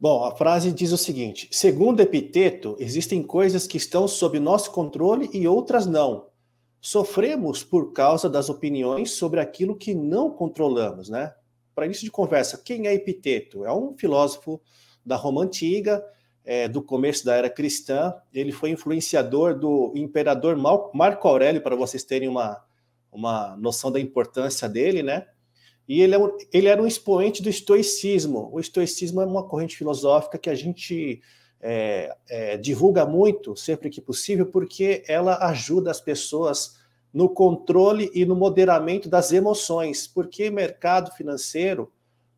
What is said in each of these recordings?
Bom, a frase diz o seguinte: segundo Epiteto, existem coisas que estão sob nosso controle e outras não. Sofremos por causa das opiniões sobre aquilo que não controlamos, né? Para início de conversa, quem é Epiteto? É um filósofo da Roma antiga, é, do começo da era cristã. Ele foi influenciador do imperador Marco Aurélio, para vocês terem uma, uma noção da importância dele, né? E ele, é um, ele era um expoente do estoicismo. O estoicismo é uma corrente filosófica que a gente é, é, divulga muito, sempre que possível, porque ela ajuda as pessoas no controle e no moderamento das emoções, porque mercado financeiro,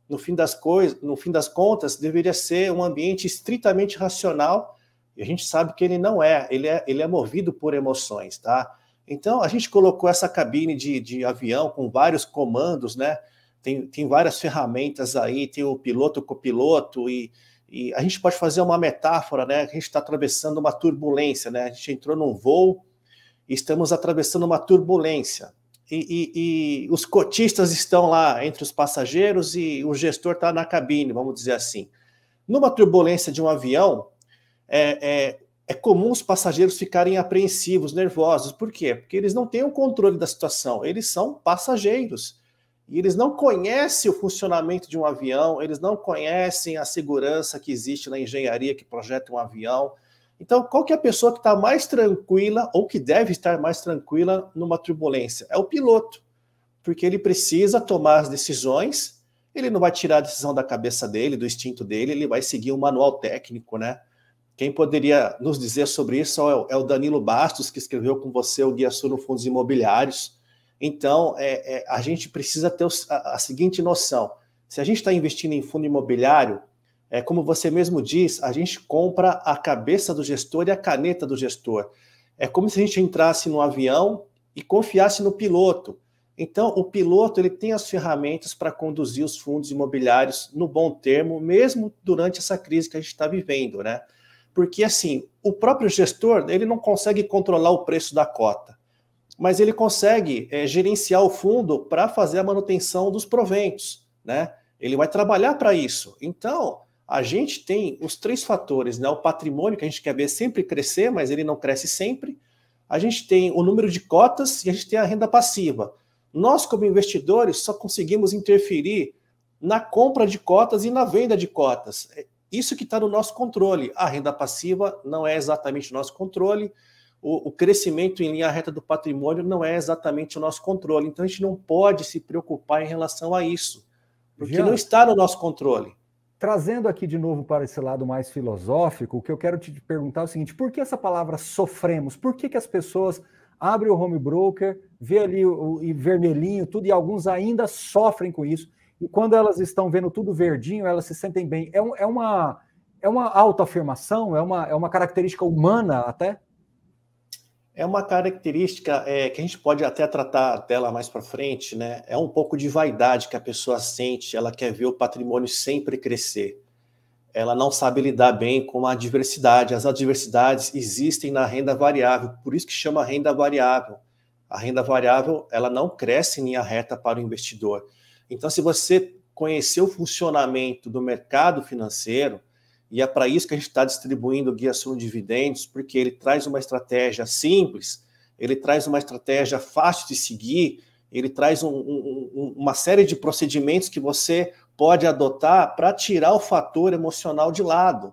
no fim das coisas, no fim das contas, deveria ser um ambiente estritamente racional, e a gente sabe que ele não é, ele é, ele é movido por emoções, tá? Então, a gente colocou essa cabine de, de avião com vários comandos, né? tem, tem várias ferramentas aí, tem o piloto, o copiloto, e, e a gente pode fazer uma metáfora, né? A gente está atravessando uma turbulência, né? A gente entrou num voo e estamos atravessando uma turbulência. E, e, e os cotistas estão lá entre os passageiros e o gestor está na cabine, vamos dizer assim. Numa turbulência de um avião, é, é, é comum os passageiros ficarem apreensivos, nervosos. Por quê? Porque eles não têm o controle da situação, eles são passageiros. E eles não conhecem o funcionamento de um avião, eles não conhecem a segurança que existe na engenharia que projeta um avião. Então, qual que é a pessoa que está mais tranquila ou que deve estar mais tranquila numa turbulência? É o piloto, porque ele precisa tomar as decisões, ele não vai tirar a decisão da cabeça dele, do instinto dele, ele vai seguir um manual técnico, né? Quem poderia nos dizer sobre isso é o é Danilo Bastos, que escreveu com você o Guia Sul no Fundos Imobiliários então, é, é, a gente precisa ter a, a, seguinte noção: se a gente está investindo em fundo imobiliário, é como você mesmo diz, a gente compra a cabeça do gestor e a caneta do gestor. É como se a gente entrasse no avião e confiasse no piloto. Então, o piloto ele tem as ferramentas para conduzir os fundos imobiliários no bom termo, mesmo durante essa crise que a gente está vivendo, né? Porque assim, o próprio gestor ele não consegue controlar o preço da cota mas ele consegue é, gerenciar o fundo para fazer a manutenção dos proventos, né? Ele vai trabalhar para isso. Então, a gente tem os três fatores, né? O patrimônio que a gente quer ver sempre crescer, mas ele não cresce sempre. A gente tem o número de cotas e a gente tem a renda passiva. Nós, como investidores, só conseguimos interferir na compra de cotas e na venda de cotas. É isso que está no nosso controle. A renda passiva não é exatamente nosso controle o, o, crescimento em linha reta do patrimônio não é exatamente o nosso controle. Então a gente não pode se preocupar em relação a isso, porque não está no nosso controle. Trazendo aqui de novo para esse lado mais filosófico, o que eu quero te perguntar é o seguinte: por que essa palavra sofremos? Por que, que as pessoas abrem o home broker, vê ali o, o vermelhinho, tudo, e alguns ainda sofrem com isso? E quando elas estão vendo tudo verdinho, elas se sentem bem. É, um, é uma é uma autoafirmação, é uma, é uma característica humana até? é uma característica é, que a gente pode até tratar dela mais para frente, né? É um pouco de vaidade que a pessoa sente, ela quer ver o patrimônio sempre crescer. Ela não sabe lidar bem com a adversidade. As adversidades existem na renda variável, por isso que chama renda variável. A renda variável, ela não cresce em linha reta para o investidor. Então, se você conhecer o funcionamento do mercado financeiro, e é para isso que a gente está distribuindo o Guia Suno Dividendos, porque ele traz uma estratégia simples, ele traz uma estratégia fácil de seguir, ele traz um, um, uma série de procedimentos que você pode adotar para tirar o fator emocional de lado.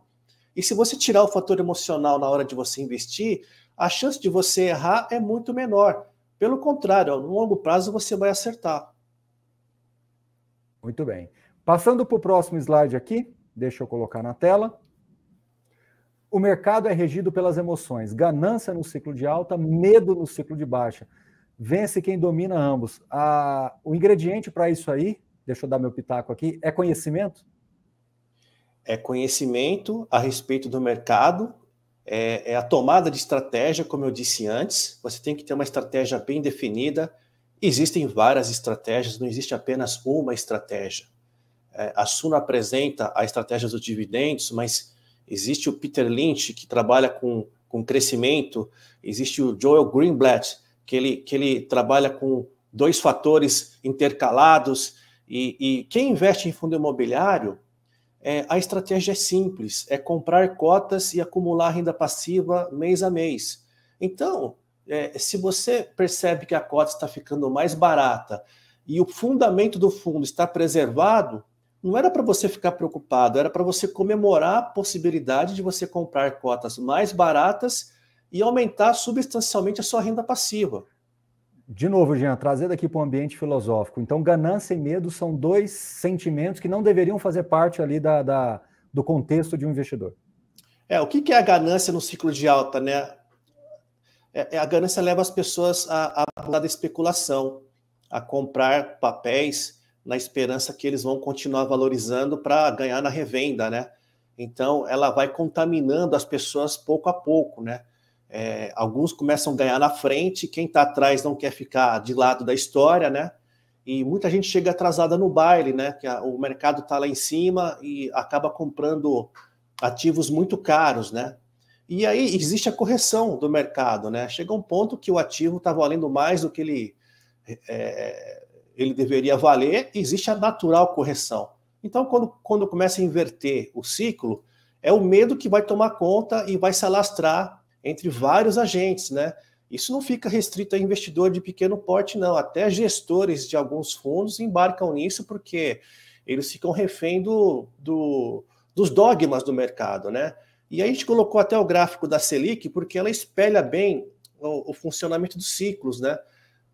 E se você tirar o fator emocional na hora de você investir, a chance de você errar é muito menor. Pelo contrário, no longo prazo você vai acertar. Muito bem. Passando para o próximo slide aqui. Deixa eu colocar na tela. O mercado é regido pelas emoções, ganância no ciclo de alta, medo no ciclo de baixa. Vence quem domina ambos. Ah, o ingrediente para isso aí, deixa eu dar meu pitaco aqui, é conhecimento? É conhecimento a respeito do mercado, é, é a tomada de estratégia, como eu disse antes. Você tem que ter uma estratégia bem definida. Existem várias estratégias, não existe apenas uma estratégia. É, a Suno apresenta a estratégia dos dividendos, mas existe o Peter Lynch, que trabalha com, com crescimento, existe o Joel Greenblatt, que ele, que ele trabalha com dois fatores intercalados. E, e quem investe em fundo imobiliário, é, a estratégia é simples: é comprar cotas e acumular renda passiva mês a mês. Então, é, se você percebe que a cota está ficando mais barata e o fundamento do fundo está preservado, não era para você ficar preocupado, era para você comemorar a possibilidade de você comprar cotas mais baratas e aumentar substancialmente a sua renda passiva. De novo, Jean, trazer daqui para o ambiente filosófico. Então, ganância e medo são dois sentimentos que não deveriam fazer parte ali da, da do contexto de um investidor. É, o que é a ganância no ciclo de alta, né? É, é a ganância leva as pessoas a, a, a da especulação, a comprar papéis na esperança que eles vão continuar valorizando para ganhar na revenda, né? Então, ela vai contaminando as pessoas pouco a pouco, né? É, alguns começam a ganhar na frente, quem está atrás não quer ficar de lado da história, né? E muita gente chega atrasada no baile, né? Que a, o mercado está lá em cima e acaba comprando ativos muito caros, né? E aí existe a correção do mercado, né? Chega um ponto que o ativo está valendo mais do que ele é, ele deveria valer, existe a natural correção. Então, quando, quando começa a inverter o ciclo, é o medo que vai tomar conta e vai se alastrar entre vários agentes, né? Isso não fica restrito a investidor de pequeno porte, não. Até gestores de alguns fundos embarcam nisso porque eles ficam refém do, do, dos dogmas do mercado, né? E a gente colocou até o gráfico da Selic porque ela espelha bem o, o funcionamento dos ciclos, né?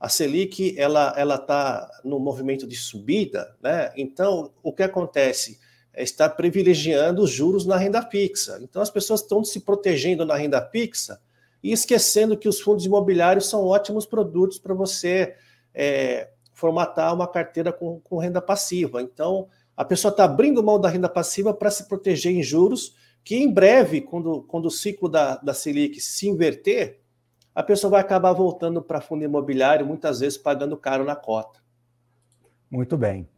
A Selic ela ela está no movimento de subida, né? Então o que acontece é está privilegiando os juros na renda fixa. Então as pessoas estão se protegendo na renda fixa e esquecendo que os fundos imobiliários são ótimos produtos para você é, formatar uma carteira com, com renda passiva. Então a pessoa está abrindo mão da renda passiva para se proteger em juros que em breve, quando, quando o ciclo da, da Selic se inverter, a pessoa vai acabar voltando para fundo imobiliário, muitas vezes pagando caro na cota. Muito bem.